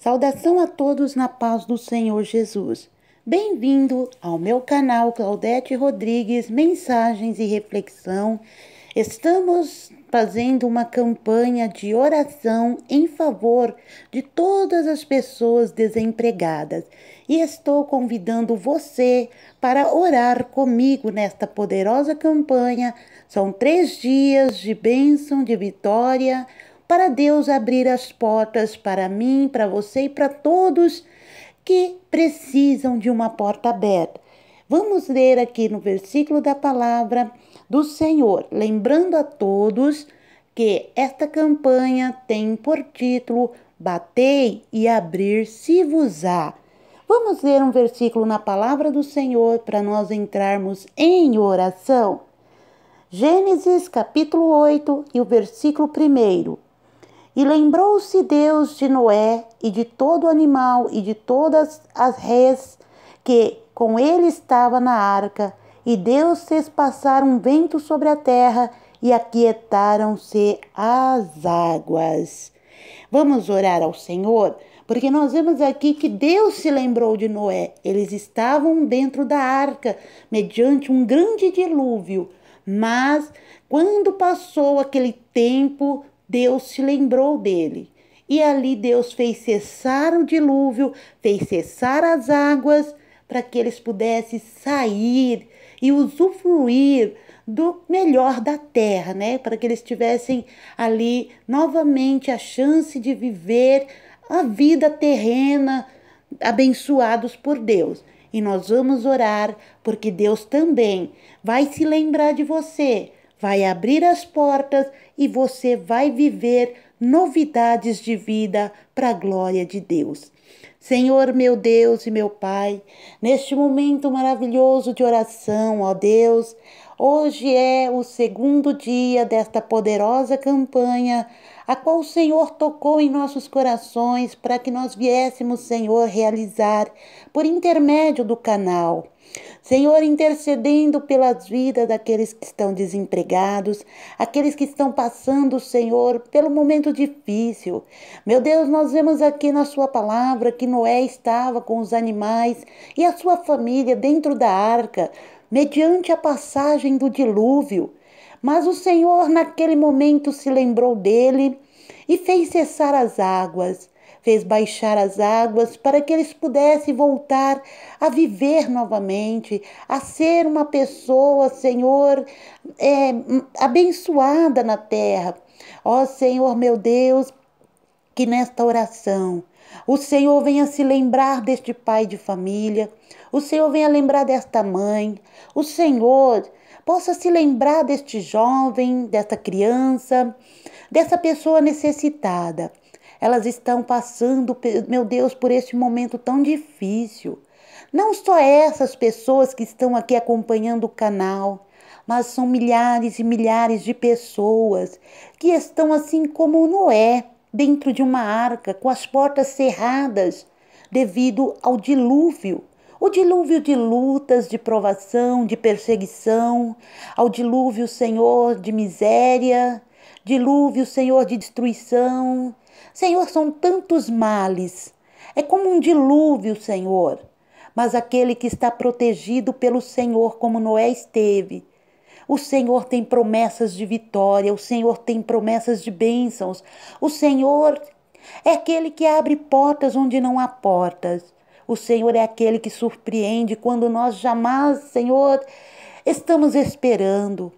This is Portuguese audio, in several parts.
Saudação a todos na paz do Senhor Jesus. Bem-vindo ao meu canal Claudete Rodrigues Mensagens e Reflexão. Estamos fazendo uma campanha de oração em favor de todas as pessoas desempregadas e estou convidando você para orar comigo nesta poderosa campanha. São três dias de bênção, de vitória, para Deus abrir as portas para mim, para você e para todos que precisam de uma porta aberta. Vamos ler aqui no versículo da palavra do Senhor, lembrando a todos que esta campanha tem por título Batei e abrir-se-vos-á. Vamos ler um versículo na palavra do Senhor para nós entrarmos em oração. Gênesis capítulo 8 e o versículo 1. E lembrou-se Deus de Noé e de todo animal e de todas as réis que com ele estava na arca. E Deus fez passar um vento sobre a terra e aquietaram-se as águas. Vamos orar ao Senhor, porque nós vemos aqui que Deus se lembrou de Noé. Eles estavam dentro da arca, mediante um grande dilúvio. Mas quando passou aquele tempo, Deus se lembrou dele. E ali Deus fez cessar o dilúvio, fez cessar as águas, para que eles pudessem sair e usufruir do melhor da terra, né? Para que eles tivessem ali novamente a chance de viver a vida terrena abençoados por Deus. E nós vamos orar, porque Deus também vai se lembrar de você vai abrir as portas e você vai viver novidades de vida para a glória de Deus. Senhor meu Deus e meu Pai, neste momento maravilhoso de oração, ó Deus, hoje é o segundo dia desta poderosa campanha, a qual o Senhor tocou em nossos corações para que nós viéssemos, Senhor, realizar por intermédio do canal. Senhor, intercedendo pelas vidas daqueles que estão desempregados, aqueles que estão passando, Senhor, pelo momento difícil. Meu Deus, nós vemos aqui na Sua palavra que Noé estava com os animais e a sua família dentro da arca, mediante a passagem do dilúvio. Mas o Senhor, naquele momento, se lembrou dele e fez cessar as águas, fez baixar as águas para que eles pudessem voltar a viver novamente, a ser uma pessoa, Senhor, é, abençoada na terra. Ó Senhor meu Deus, que nesta oração o Senhor venha se lembrar deste pai de família, o Senhor venha lembrar desta mãe, o Senhor possa se lembrar deste jovem, desta criança, dessa pessoa necessitada. Elas estão passando, meu Deus, por este momento tão difícil. Não só essas pessoas que estão aqui acompanhando o canal, mas são milhares e milhares de pessoas que estão assim como Noé, dentro de uma arca, com as portas cerradas, devido ao dilúvio o dilúvio de lutas, de provação, de perseguição, ao dilúvio, Senhor, de miséria, dilúvio, Senhor, de destruição. Senhor, são tantos males. É como um dilúvio, Senhor. Mas aquele que está protegido pelo Senhor, como Noé esteve, o Senhor tem promessas de vitória, o Senhor tem promessas de bênçãos. O Senhor é aquele que abre portas onde não há portas. O Senhor é aquele que surpreende quando nós jamais, Senhor, estamos esperando.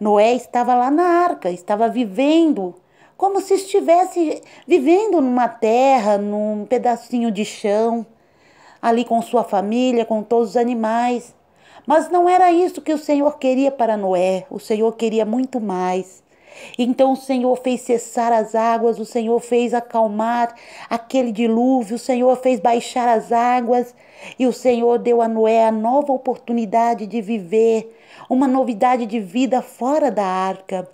Noé estava lá na arca, estava vivendo como se estivesse vivendo numa terra, num pedacinho de chão, ali com sua família, com todos os animais. Mas não era isso que o Senhor queria para Noé. O Senhor queria muito mais. Então o Senhor fez cessar as águas, o Senhor fez acalmar aquele dilúvio, o Senhor fez baixar as águas e o Senhor deu a Noé a nova oportunidade de viver, uma novidade de vida fora da arca.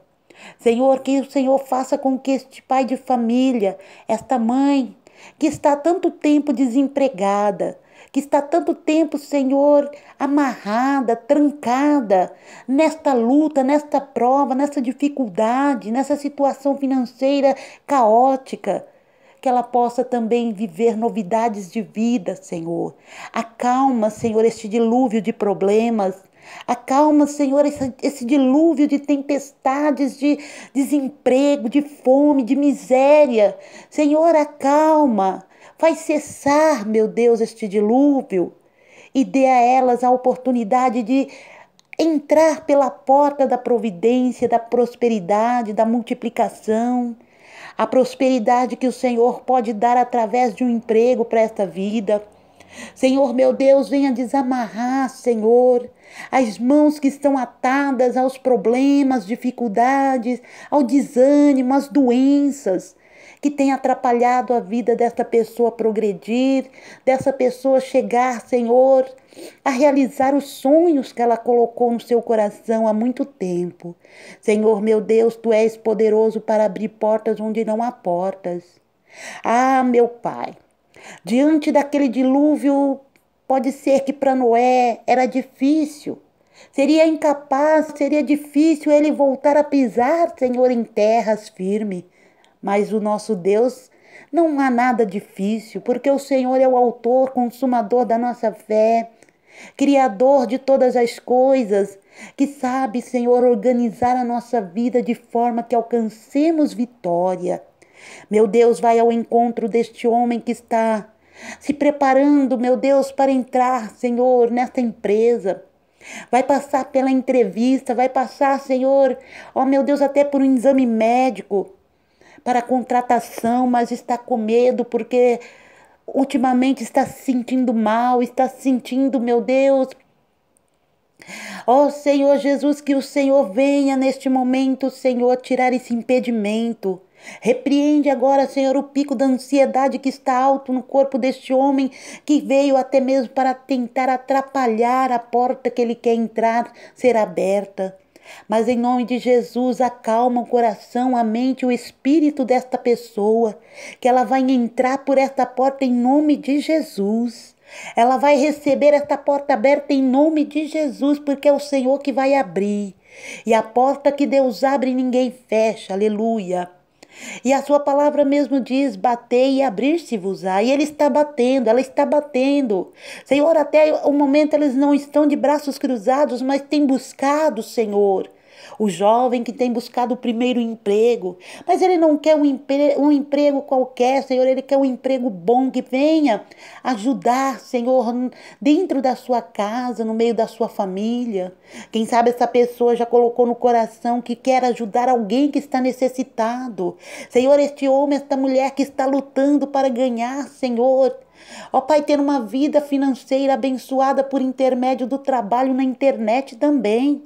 Senhor, que o Senhor faça com que este pai de família, esta mãe, que está há tanto tempo desempregada, que está tanto tempo, Senhor, amarrada, trancada nesta luta, nesta prova, nessa dificuldade, nessa situação financeira caótica. Que ela possa também viver novidades de vida, Senhor. Acalma, Senhor, este dilúvio de problemas. Acalma, Senhor, esse, esse, dilúvio de tempestades, de desemprego, de fome, de miséria. Senhor, acalma. Faz cessar, meu Deus, este dilúvio e dê a elas a oportunidade de entrar pela porta da providência, da prosperidade, da multiplicação. A prosperidade que o Senhor pode dar através de um emprego para esta vida. Senhor meu Deus, venha desamarrar, Senhor, as mãos que estão atadas aos problemas, dificuldades, ao desânimo, às doenças que tem atrapalhado a vida dessa pessoa progredir, dessa pessoa chegar, Senhor, a realizar os sonhos que ela colocou no seu coração há muito tempo. Senhor meu Deus, tu és poderoso para abrir portas onde não há portas. Ah, meu Pai, diante daquele dilúvio, pode ser que para Noé era difícil. Seria incapaz, seria difícil ele voltar a pisar, Senhor, em terras firmes. Mas o nosso Deus não há nada difícil, porque o Senhor é o autor, consumador da nossa fé, criador de todas as coisas, que sabe, Senhor, organizar a nossa vida de forma que alcancemos vitória. Meu Deus, vai ao encontro deste homem que está se preparando, meu Deus, para entrar, Senhor, nesta empresa. Vai passar pela entrevista, vai passar, Senhor, ó oh, meu Deus, até por um exame médico para contratação, mas está com medo porque ultimamente está se sentindo mal, está se sentindo, meu Deus. Ó oh, Senhor Jesus, que o Senhor venha neste momento, Senhor, tirar esse impedimento. Repreende agora, Senhor, o pico da ansiedade que está alto no corpo deste homem que veio até mesmo para tentar atrapalhar a porta que ele quer entrar ser aberta. Mas em nome de Jesus, acalma o coração, a mente, o espírito desta pessoa, que ela vai entrar por esta porta em nome de Jesus. Ela vai receber esta porta aberta em nome de Jesus, porque é o Senhor que vai abrir. E a porta que Deus abre, ninguém fecha. Aleluia. E a sua palavra mesmo diz: bater e abrir-se-vos-á. E ele está batendo, ela está batendo. Senhor, até o momento eles não estão de braços cruzados, mas têm buscado, Senhor, o jovem que tem buscado o primeiro emprego, mas ele não quer um, empre um emprego qualquer, Senhor, ele quer um emprego bom que venha ajudar, Senhor, dentro da sua casa, no meio da sua família. Quem sabe essa pessoa já colocou no coração que quer ajudar alguém que está necessitado. Senhor, este homem, esta mulher que está lutando para ganhar, Senhor, Ó oh, Pai, ter uma vida financeira abençoada por intermédio do trabalho na internet também.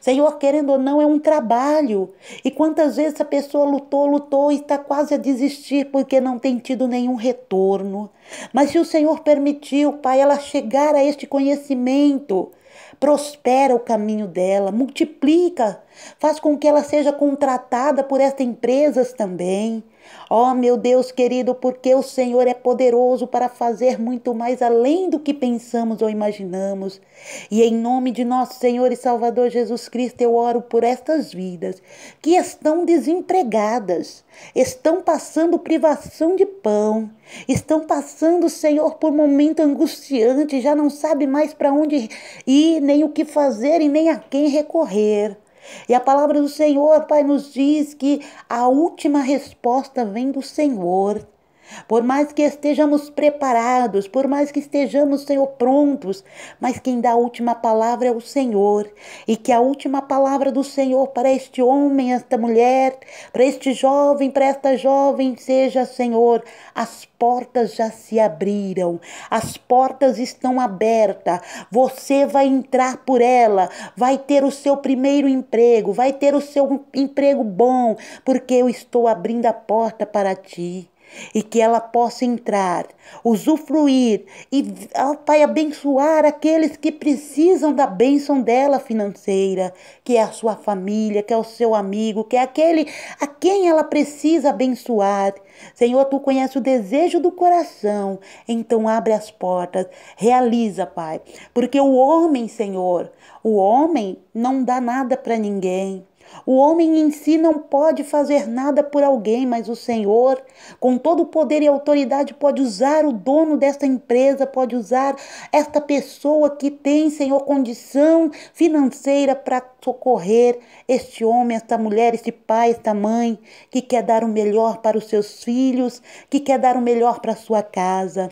Senhor, querendo ou não, é um trabalho. E quantas vezes a pessoa lutou, lutou e está quase a desistir porque não tem tido nenhum retorno. Mas se o Senhor permitiu, Pai, ela chegar a este conhecimento, prospera o caminho dela, multiplica, faz com que ela seja contratada por estas empresas também. Ó oh, meu Deus querido, porque o Senhor é poderoso para fazer muito mais além do que pensamos ou imaginamos. E em nome de nosso Senhor e Salvador Jesus Cristo, eu oro por estas vidas que estão desempregadas, estão passando privação de pão, estão passando, Senhor, por momento angustiante, já não sabe mais para onde ir, nem o que fazer e nem a quem recorrer. E a palavra do Senhor, Pai, nos diz que a última resposta vem do Senhor. Por mais que estejamos preparados, por mais que estejamos, Senhor, prontos, mas quem dá a última palavra é o Senhor. E que a última palavra do Senhor para este homem, esta mulher, para este jovem, para esta jovem, seja, Senhor, as portas já se abriram, as portas estão abertas, você vai entrar por ela, vai ter o seu primeiro emprego, vai ter o seu emprego bom, porque eu estou abrindo a porta para ti e que ela possa entrar, usufruir e, oh, Pai, abençoar aqueles que precisam da bênção dela financeira, que é a sua família, que é o seu amigo, que é aquele a quem ela precisa abençoar. Senhor, tu conhece o desejo do coração, então abre as portas, realiza, Pai, porque o homem, Senhor, o homem não dá nada para ninguém. O homem em si não pode fazer nada por alguém, mas o Senhor, com todo o poder e autoridade, pode usar o dono desta empresa, pode usar esta pessoa que tem, Senhor, condição financeira para socorrer este homem, esta mulher, este pai, esta mãe, que quer dar o melhor para os seus filhos, que quer dar o melhor para a sua casa.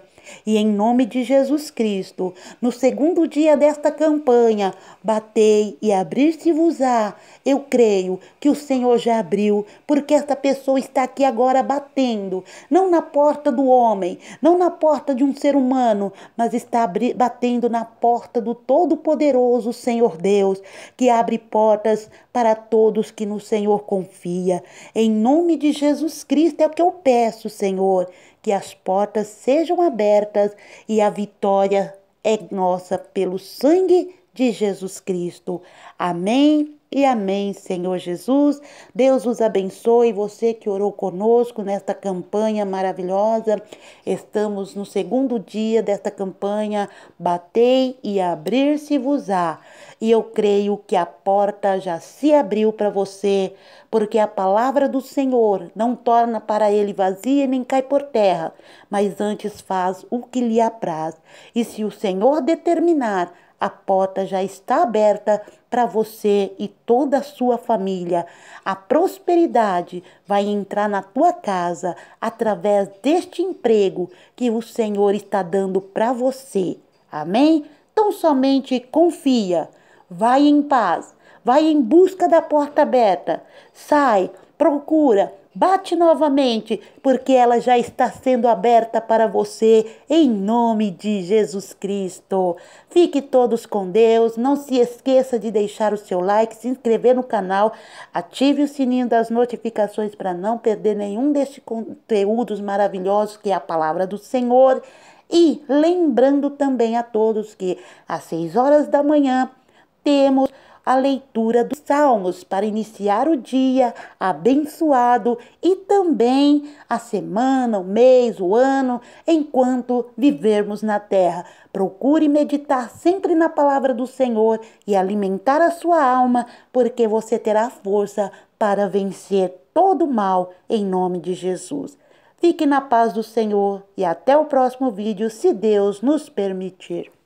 E em nome de Jesus Cristo, no segundo dia desta campanha, batei e abrir-se-vos-á. Eu creio que o Senhor já abriu, porque esta pessoa está aqui agora batendo, não na porta do homem, não na porta de um ser humano, mas está batendo na porta do Todo-Poderoso Senhor Deus, que abre portas para todos que no Senhor confia. Em nome de Jesus Cristo é o que eu peço, Senhor que as portas sejam abertas e a vitória é nossa pelo sangue de Jesus Cristo. Amém e amém, Senhor Jesus. Deus os abençoe, você que orou conosco nesta campanha maravilhosa. Estamos no segundo dia desta campanha, batei e abrir-se-vos-á. E eu creio que a porta já se abriu para você, porque a palavra do Senhor não torna para ele vazia nem cai por terra, mas antes faz o que lhe apraz. E se o Senhor determinar, a porta já está aberta para você e toda a sua família. A prosperidade vai entrar na tua casa através deste emprego que o Senhor está dando para você. Amém? Então somente confia, vai em paz, vai em busca da porta aberta, sai, procura, Bate novamente, porque ela já está sendo aberta para você em nome de Jesus Cristo. Fique todos com Deus. Não se esqueça de deixar o seu like, se inscrever no canal, ative o sininho das notificações para não perder nenhum destes conteúdos maravilhosos que é a palavra do Senhor. E lembrando também a todos que às 6 horas da manhã temos a leitura dos Salmos para iniciar o dia abençoado e também a semana, o mês, o ano, enquanto vivermos na terra. Procure meditar sempre na palavra do Senhor e alimentar a sua alma, porque você terá força para vencer todo mal em nome de Jesus. Fique na paz do Senhor e até o próximo vídeo, se Deus nos permitir.